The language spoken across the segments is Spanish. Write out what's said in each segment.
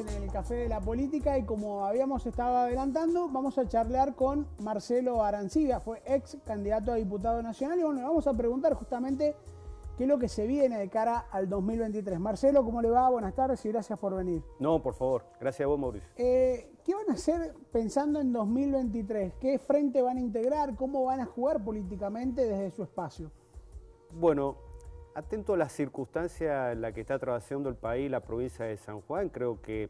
en el Café de la Política y como habíamos estado adelantando, vamos a charlar con Marcelo Arancibia, fue ex candidato a diputado nacional y bueno, le vamos a preguntar justamente qué es lo que se viene de cara al 2023. Marcelo, ¿cómo le va? Buenas tardes y gracias por venir. No, por favor, gracias a vos, Mauricio. Eh, ¿Qué van a hacer pensando en 2023? ¿Qué frente van a integrar? ¿Cómo van a jugar políticamente desde su espacio? Bueno, Atento a la circunstancia en la que está atravesando el país, la provincia de San Juan, creo que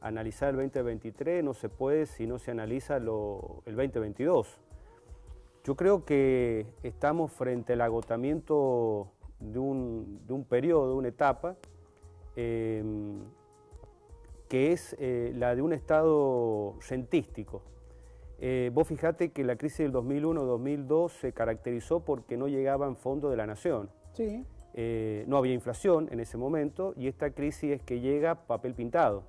analizar el 2023 no se puede si no se analiza el 2022. Yo creo que estamos frente al agotamiento de un, periodo, de una etapa, em, que es eh, la de un Estado rentístico. Eh, vos fijate que la crisis del 2001-2002 se caracterizó porque no llegaban fondos de la nación. Sí. Eh, no había inflación en ese momento y esta crisis es que llega papel pintado.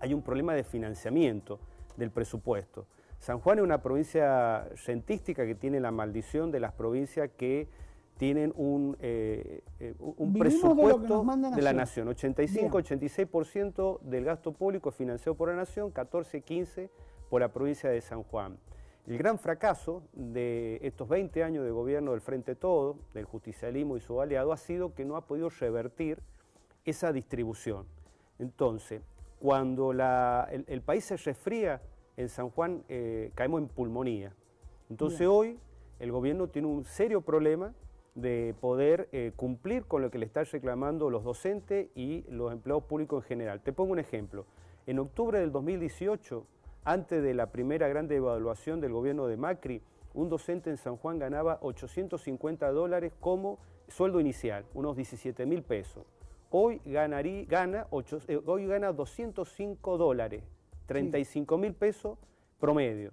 Hay un problema de financiamiento del presupuesto. San Juan es una provincia rentística que tiene la maldición de las provincias que tienen un, eh, eh, presupuesto de, de, la Nación. 85-86% del gasto público es financiado por la Nación, 14-15% por la provincia de San Juan. El gran fracaso de estos 20 años de gobierno del Frente Todo, del justicialismo y su aliado, ha sido que no ha podido revertir esa distribución. Entonces, cuando el, país se resfría en San Juan, eh, caemos en pulmonía. Entonces hoy el gobierno tiene un serio problema de poder eh, cumplir con lo que le están reclamando los docentes y los empleados públicos en general. Te pongo un ejemplo. En octubre del 2018, antes de la primera gran devaluación del gobierno de Macri, un docente en San Juan ganaba 850 dólares como sueldo inicial, unos 17 mil pesos. Hoy, gana eh, hoy gana 205 dólares, 35 mil pesos promedio.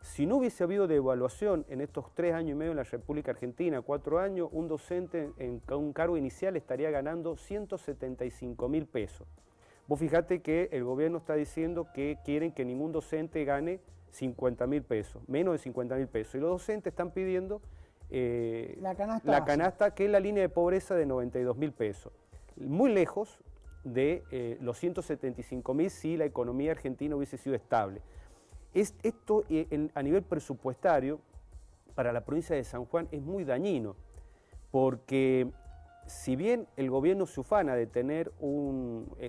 Si no hubiese habido devaluación en estos tres años y medio en la República Argentina, cuatro años, un docente en un cargo inicial estaría ganando 175 mil pesos. Vos fíjate que el gobierno está diciendo que quieren que ningún docente gane 50 mil pesos, menos de 50 mil pesos. Y los docentes están pidiendo eh, la, canasta que es la línea de pobreza de 92 mil pesos. Muy lejos de eh, los 175 mil si la economía argentina hubiese sido estable. Es, esto eh, a nivel presupuestario para la provincia de San Juan es muy dañino, porque si bien el gobierno se ufana de tener eh,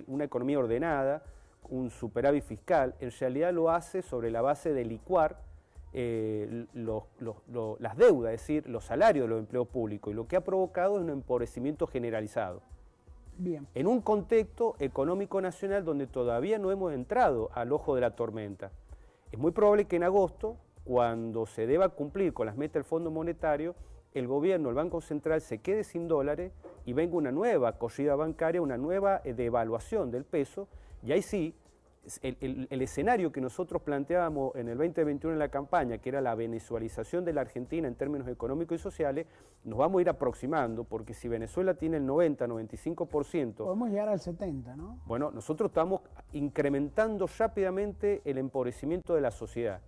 una economía ordenada, un superávit fiscal, en realidad lo hace sobre la base de licuar eh, las deudas, es decir, los salarios de los empleos públicos, y lo que ha provocado es un empobrecimiento generalizado. Bien. En un contexto económico nacional donde todavía no hemos entrado al ojo de la tormenta. Es muy probable que en agosto, cuando se deba cumplir con las metas del Fondo Monetario, el gobierno, el Banco Central, se quede sin dólares y venga una nueva corrida bancaria, una nueva eh, devaluación del peso, y ahí sí, el, escenario que nosotros planteábamos en el 2021 en la campaña, que era la venezualización de la Argentina en términos económicos y sociales, nos vamos a ir aproximando, porque si Venezuela tiene el 90, 95%... Podemos llegar al 70, ¿no? Bueno, nosotros estamos incrementando rápidamente el empobrecimiento de la sociedad.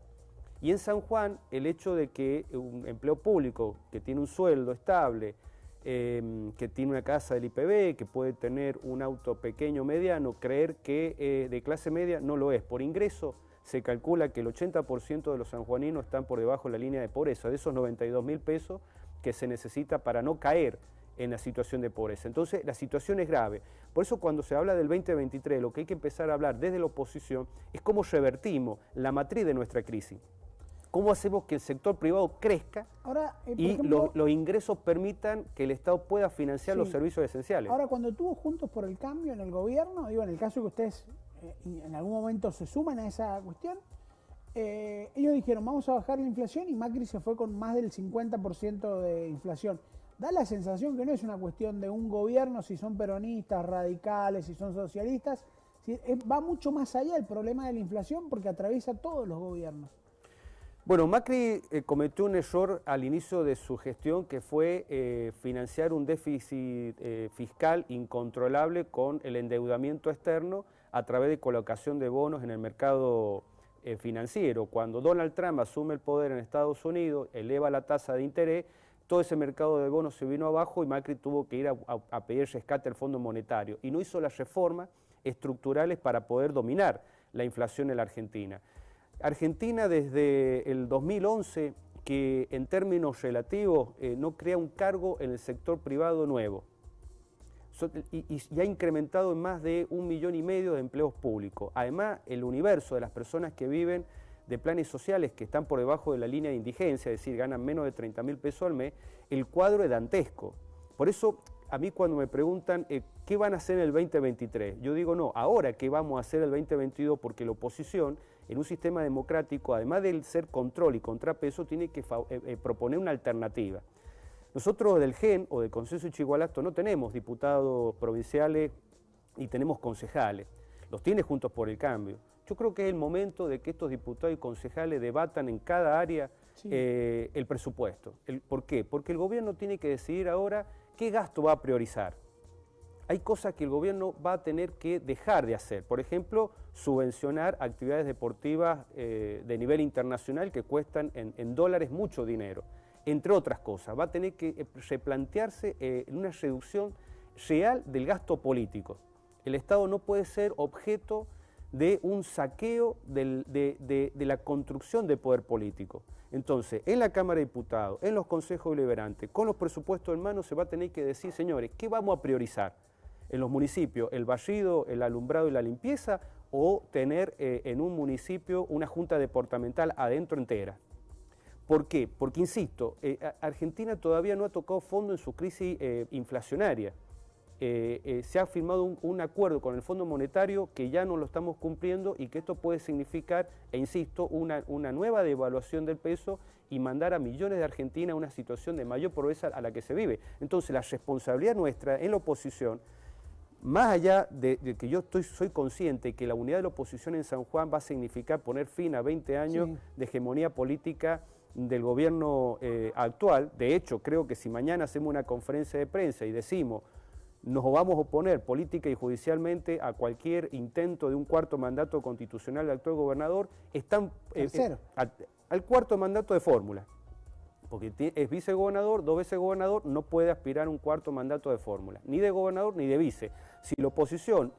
Y en San Juan, el hecho de que un empleo público que tiene un sueldo estable, em, que tiene una casa del IPB, que puede tener un auto pequeño mediano, creer que eh, de clase media no lo es. Por ingreso se calcula que el 80% de los sanjuaninos están por debajo de la línea de pobreza, de esos 92 mil pesos que se necesita para no caer en la situación de pobreza. Entonces, la situación es grave. Por eso cuando se habla del 2023, lo que hay que empezar a hablar desde la oposición es cómo revertimos la matriz de nuestra crisis. ¿Cómo hacemos que el sector privado crezca eh, y los, ingresos permitan que el Estado pueda financiar los servicios esenciales? Ahora, cuando estuvo Juntos por el Cambio en el gobierno, digo, en el caso que ustedes eh, en algún momento se suman a esa cuestión, eh, ellos dijeron, vamos a bajar la inflación y Macri se fue con más del 50% de inflación. Da la sensación que no es una cuestión de un gobierno, si son peronistas, radicales, si son socialistas, va mucho más allá el problema de la inflación porque atraviesa todos los gobiernos. Bueno, Macri eh, cometió un error al inicio de su gestión que fue eh, financiar un déficit eh, fiscal incontrolable con el endeudamiento externo a través de colocación de bonos en el mercado financiero. Cuando Donald Trump asume el poder en Estados Unidos, eleva la tasa de interés, todo ese mercado de bonos se vino abajo y Macri tuvo que ir a pedir rescate al Fondo Monetario y no hizo las reformas estructurales para poder dominar la inflación en la Argentina. Argentina desde el 2011 que en términos relativos eh, no crea un cargo en el sector privado nuevo y, ha incrementado en más de un millón y medio de empleos públicos. Además, el universo de las personas que viven de planes sociales que están por debajo de la línea de indigencia, es decir, ganan menos de 30 mil pesos al mes, el cuadro es dantesco. Por eso, a mí cuando me preguntan eh, qué van a hacer en el 2023, yo digo no, ahora qué vamos a hacer el 2022 porque la oposición en un sistema democrático, además de ser control y contrapeso, tiene que eh, eh, proponer una alternativa. Nosotros del GEN o del Consenso Chigualacto no tenemos diputados provinciales y tenemos concejales. Los tiene Juntos por el Cambio. Yo creo que es el momento de que estos diputados y concejales debatan en cada área eh, el presupuesto. ¿Por qué? Porque el gobierno tiene que decidir ahora qué gasto va a priorizar hay cosas que el gobierno va a tener que dejar de hacer. Por ejemplo, subvencionar actividades deportivas eh, de nivel internacional que cuestan en, dólares mucho dinero. Entre otras cosas, va a tener que eh, replantearse eh, una reducción real del gasto político. El Estado no puede ser objeto de un saqueo de, de, la construcción de poder político. Entonces, en la Cámara de Diputados, en los consejos deliberantes, con los presupuestos en mano, se va a tener que decir, señores, ¿qué vamos a priorizar? en los municipios el vallido, el alumbrado y la limpieza o tener eh, en un municipio una junta departamental adentro entera. ¿Por qué? Porque, insisto, eh, Argentina todavía no ha tocado fondo en su crisis eh, inflacionaria. se ha firmado un, acuerdo con el Fondo Monetario que ya no lo estamos cumpliendo y que esto puede significar, e insisto, una, una nueva devaluación del peso y mandar a millones de argentinos a una situación de mayor pobreza a la que se vive. Entonces, la responsabilidad nuestra en la oposición más allá de, que yo estoy, soy consciente que la unidad de la oposición en San Juan va a significar poner fin a 20 años de hegemonía política del gobierno eh, actual, de hecho creo que si mañana hacemos una conferencia de prensa y decimos nos vamos a oponer política y judicialmente a cualquier intento de un cuarto mandato constitucional del actual gobernador, están eh, eh, al cuarto mandato de fórmula porque es vicegobernador, dos veces gobernador, no puede aspirar un cuarto mandato de fórmula, ni de gobernador ni de vice. Si la oposición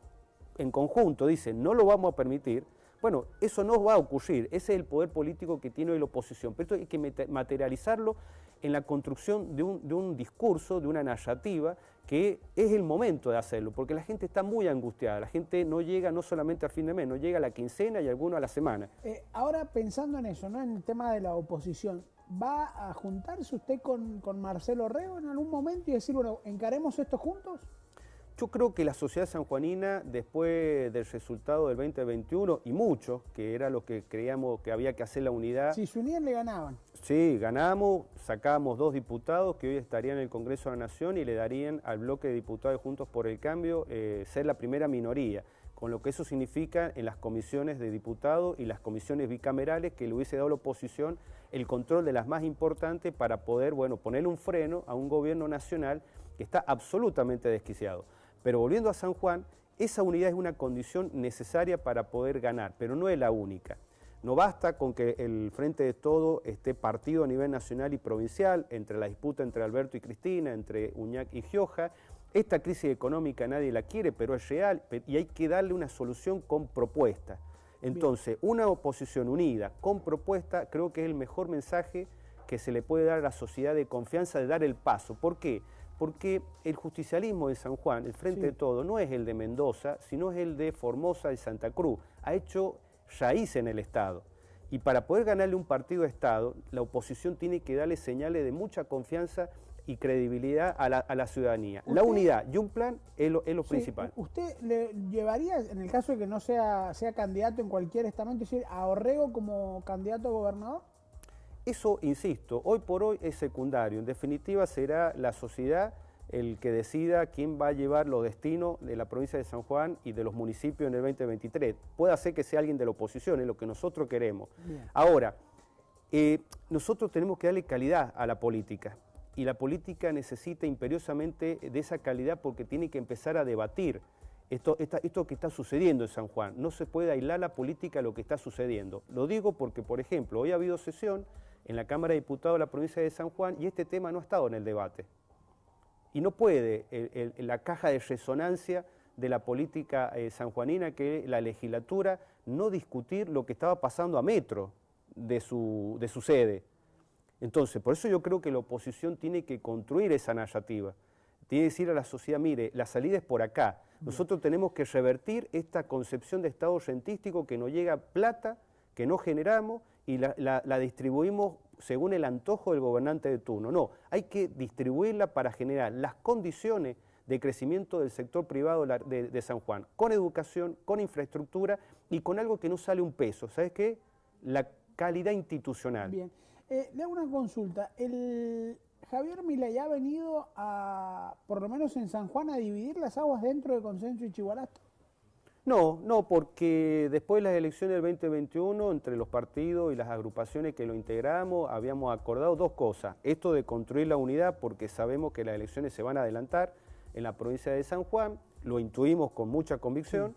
en conjunto dice no lo vamos a permitir, bueno, eso no va a ocurrir, ese es el poder político que tiene la oposición, pero esto hay que materializarlo en la construcción de un, discurso, de una narrativa, que es el momento de hacerlo, porque la gente está muy angustiada, la gente no llega no solamente al fin de mes, no llega a la quincena y alguno a la semana. Eh, ahora pensando en eso, ¿no? en el tema de la oposición, ¿Va a juntarse usted con, Marcelo Reo en algún momento y decir, bueno, encaremos esto juntos? Yo creo que la sociedad sanjuanina, después del resultado del 2021, y mucho, que era lo que creíamos que había que hacer la unidad. Si se unían, le ganaban. Sí, ganamos, sacábamos dos diputados que hoy estarían en el Congreso de la Nación y le darían al bloque de diputados Juntos por el Cambio eh, ser la primera minoría con lo que eso significa en las comisiones de diputados y las comisiones bicamerales que le hubiese dado la oposición el control de las más importantes para poder, bueno, poner un freno a un gobierno nacional que está absolutamente desquiciado. Pero volviendo a San Juan, esa unidad es una condición necesaria para poder ganar, pero no es la única. No basta con que el frente de todo esté partido a nivel nacional y provincial, entre la disputa entre Alberto y Cristina, entre Uñac y Gioja, esta crisis económica nadie la quiere, pero es real y hay que darle una solución con propuesta. Entonces, una oposición unida con propuesta creo que es el mejor mensaje que se le puede dar a la sociedad de confianza de dar el paso. ¿Por qué? Porque el justicialismo de San Juan, el Frente de Todo, no es el de Mendoza, sino es el de Formosa y Santa Cruz. Ha hecho raíz en el Estado. Y para poder ganarle un partido de Estado, la oposición tiene que darle señales de mucha confianza y credibilidad a la, ciudadanía. La unidad y un plan es lo, principal. ¿Usted le llevaría, en el caso de que no sea, candidato en cualquier estamento, decir, a Orrego como candidato a gobernador? Eso, insisto, hoy por hoy es secundario. En definitiva, será la sociedad el que decida quién va a llevar los destinos de la provincia de San Juan y de los municipios en el 2023. Puede ser que sea alguien de la oposición, es lo que nosotros queremos. Ahora, eh, nosotros tenemos que darle calidad a la política y la política necesita imperiosamente de esa calidad porque tiene que empezar a debatir esto, esto que está sucediendo en San Juan. No se puede aislar la política a lo que está sucediendo. Lo digo porque, por ejemplo, hoy ha habido sesión en la Cámara de Diputados de la provincia de San Juan y este tema no ha estado en el debate. Y no puede la caja de resonancia de la política eh, sanjuanina, que es la legislatura, no discutir lo que estaba pasando a metro de su, de su sede. Entonces, por eso yo creo que la oposición tiene que construir esa narrativa. Tiene que decir a la sociedad, mire, la salida es por acá. Nosotros tenemos que revertir esta concepción de Estado rentístico que nos llega plata, que no generamos y la, distribuimos según el antojo del gobernante de turno. No, hay que distribuirla para generar las condiciones de crecimiento del sector privado de, San Juan, con educación, con infraestructura y con algo que no sale un peso, ¿sabes qué? La calidad institucional. Eh, le hago una consulta. El Javier Milay ha venido a, por lo menos en San Juan, a dividir las aguas dentro de Consenso y Chihuarato. No, no, porque después de las elecciones del 2021, entre los partidos y las agrupaciones que lo integramos, habíamos acordado dos cosas. Esto de construir la unidad, porque sabemos que las elecciones se van a adelantar en la provincia de San Juan, lo intuimos con mucha convicción,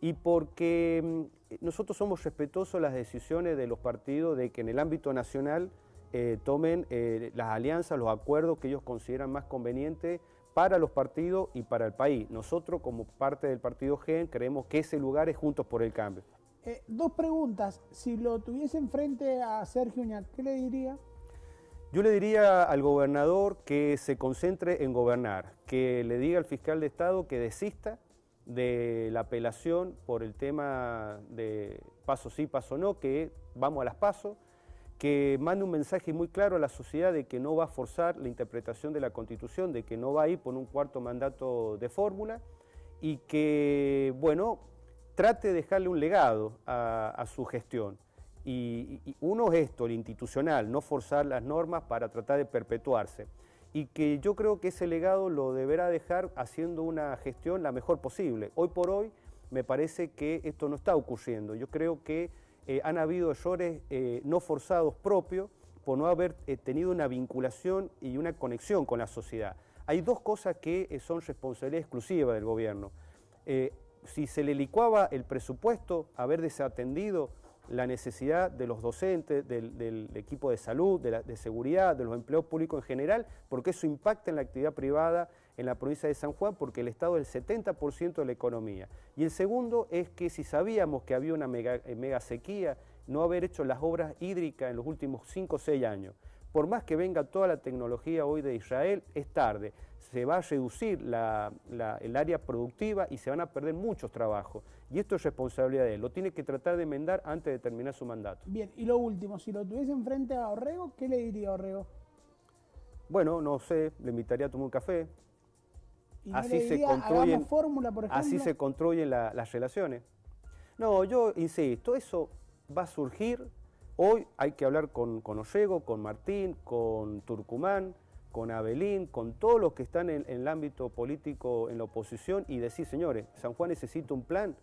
y porque mm, nosotros somos respetuosos las decisiones de los partidos de que en el ámbito nacional eh, tomen eh, las alianzas, los acuerdos que ellos consideran más convenientes para los partidos y para el país. Nosotros, como parte del partido GEN, creemos que ese lugar es Juntos por el Cambio. Eh, dos preguntas. Si lo tuviesen frente a Sergio Uñal, ¿qué le diría? Yo le diría al gobernador que se concentre en gobernar, que le diga al fiscal de Estado que desista de la apelación por el tema de paso sí, paso no, que vamos a las pasos, que manda un mensaje muy claro a la sociedad de que no va a forzar la interpretación de la Constitución, de que no va a ir por un cuarto mandato de fórmula y que, bueno, trate de dejarle un legado a, su gestión. Y, y uno es esto, el institucional, no forzar las normas para tratar de perpetuarse y que yo creo que ese legado lo deberá dejar haciendo una gestión la mejor posible. Hoy por hoy me parece que esto no está ocurriendo. Yo creo que eh, han habido errores eh, no forzados propios por no haber eh, tenido una vinculación y una conexión con la sociedad. Hay dos cosas que son responsabilidad exclusiva del gobierno. si se le licuaba el presupuesto, haber desatendido la necesidad de los docentes, del, equipo de salud, de, seguridad, de los empleos públicos en general, porque eso impacta en la actividad privada en la provincia de San Juan, porque el Estado es el 70% de la economía. Y el segundo es que si sabíamos que había una mega, eh, mega sequía, no haber hecho las obras hídricas en los últimos 5 o 6 años. Por más que venga toda la tecnología hoy de Israel, es tarde se va a reducir el área productiva y se van a perder muchos trabajos. Y esto es responsabilidad de él, lo tiene que tratar de enmendar antes de terminar su mandato. Bien, y lo último, si lo tuviese enfrente a Orrego, ¿qué le diría a Orrego? Bueno, no sé, le invitaría a tomar un café. ¿Y así, se fórmula, por así se construyen las relaciones. No, yo insisto, eso va a surgir. Hoy hay que hablar con, con Orrego, con Martín, con Turcumán, con Abelín, con todos los que están en, el ámbito político, en la oposición, y decir, señores, San Juan necesita un plan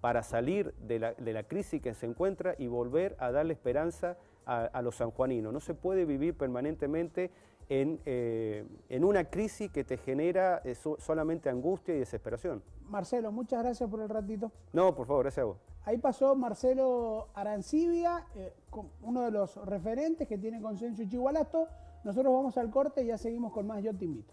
para salir de la, crisis que se encuentra y volver a darle esperanza a, los sanjuaninos. No se puede vivir permanentemente en, eh, en una crisis que te genera eh, solamente angustia y desesperación. Marcelo, muchas gracias por el ratito. No, por favor, gracias a vos. Ahí pasó Marcelo Arancibia, eh, uno de los referentes que tiene Consenso Chihuahua. Nosotros vamos al corte y ya seguimos con más Yo Te Invito.